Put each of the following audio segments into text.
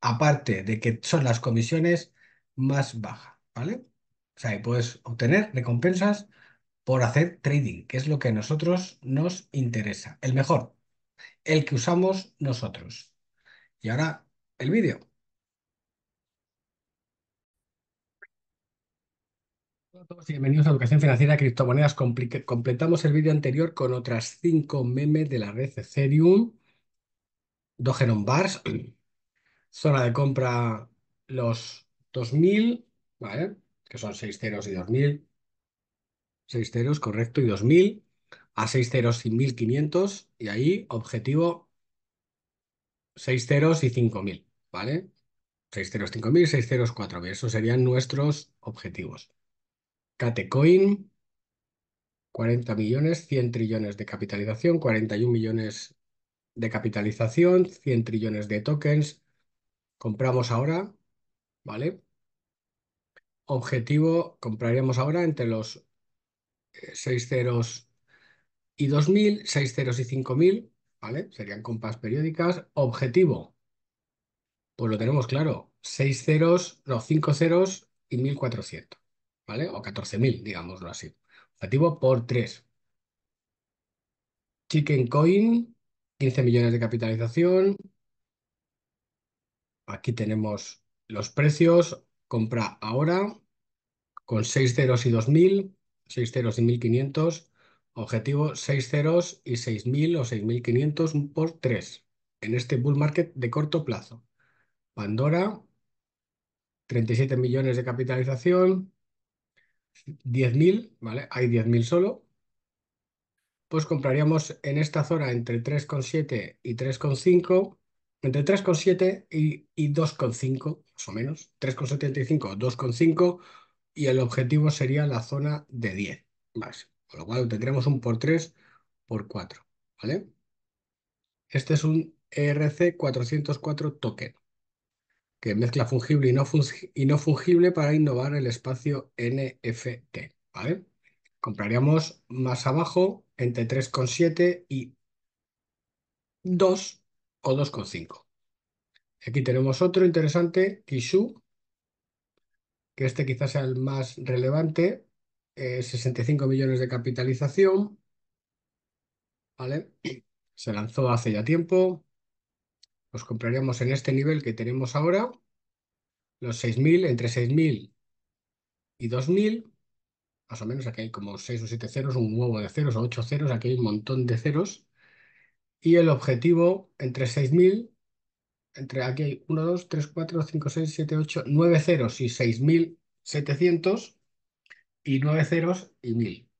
aparte de que son las comisiones más bajas, ¿vale? O sea, puedes obtener recompensas por hacer trading, que es lo que a nosotros nos interesa, el mejor, el que usamos nosotros. Y ahora el vídeo. todos bienvenidos a Educación Financiera Criptomonedas. completamos el vídeo anterior con otras cinco memes de la red Ethereum, Dogeron Bars, Zona de compra los 2000, ¿vale? Que son 6 ceros y 2000. 6 ceros, correcto, y 2000. A 6 ceros y 1500. Y ahí, objetivo 6 ceros y 5000, ¿vale? 6 ceros 5000, 6 ceros 4000. Esos serían nuestros objetivos. Catecoin, 40 millones, 100 trillones de capitalización, 41 millones de capitalización, 100 trillones de tokens, Compramos ahora, ¿vale? Objetivo, compraremos ahora entre los 6 eh, ceros y 2000, 6 ceros y 5000, ¿vale? Serían compas periódicas. Objetivo, pues lo tenemos claro, 6 ceros, no, 5 ceros y 1400, ¿vale? O 14000, digámoslo así. Objetivo por 3. Chicken Coin, 15 millones de capitalización, Aquí tenemos los precios, compra ahora con 6 ceros y 2000, 6 ceros y 1500, objetivo 6 ceros y 6000 o 6500 por 3 en este bull market de corto plazo. Pandora, 37 millones de capitalización, 10.000, ¿vale? Hay 10.000 solo. Pues compraríamos en esta zona entre 3,7 y 3,5 entre 3,7 y, 2,5, más o menos, 3,75, 2,5, y el objetivo sería la zona de 10, más, con lo cual tendremos un por 3 por 4, ¿vale? Este es un ERC 404 token, que mezcla fungible y no, y no fungible para innovar el espacio NFT, ¿vale? Compraríamos más abajo entre 3,7 y 2, o 2,5. Aquí tenemos otro interesante, Kishu, que este quizás sea el más relevante, 65 eh, millones de capitalización, ¿vale? Se lanzó hace ya tiempo, los compraríamos en este nivel que tenemos ahora, los 6.000, entre 6.000 y 2.000, más o menos, aquí hay como 6 o 7 ceros, un huevo de ceros o 8 ceros, aquí hay un montón de ceros, y el objetivo entre 6.000, entre aquí hay 1, 2, 3, 4, 5, 6, 7, 8, 9 ceros y 6.700 y 9 ceros y 1.000.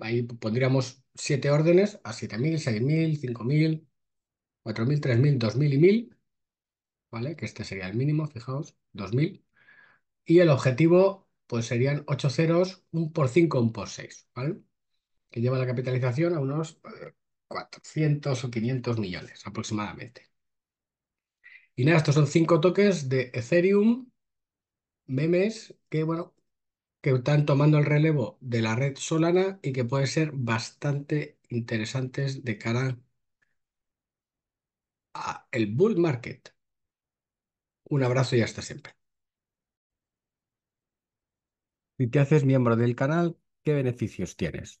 Ahí pondríamos 7 órdenes a 7.000, 6.000, 5.000, 4.000, 3.000, 2.000 y 1.000. ¿Vale? Que este sería el mínimo, fijaos, 2.000. Y el objetivo pues serían 8 ceros, 1 por 5, 1 por 6, ¿vale? Que lleva la capitalización a unos eh, 400 o 500 millones aproximadamente. Y nada, estos son cinco toques de Ethereum, memes, que bueno, que están tomando el relevo de la red Solana y que pueden ser bastante interesantes de cara a el bull market. Un abrazo y hasta siempre. Si te haces miembro del canal, ¿qué beneficios tienes?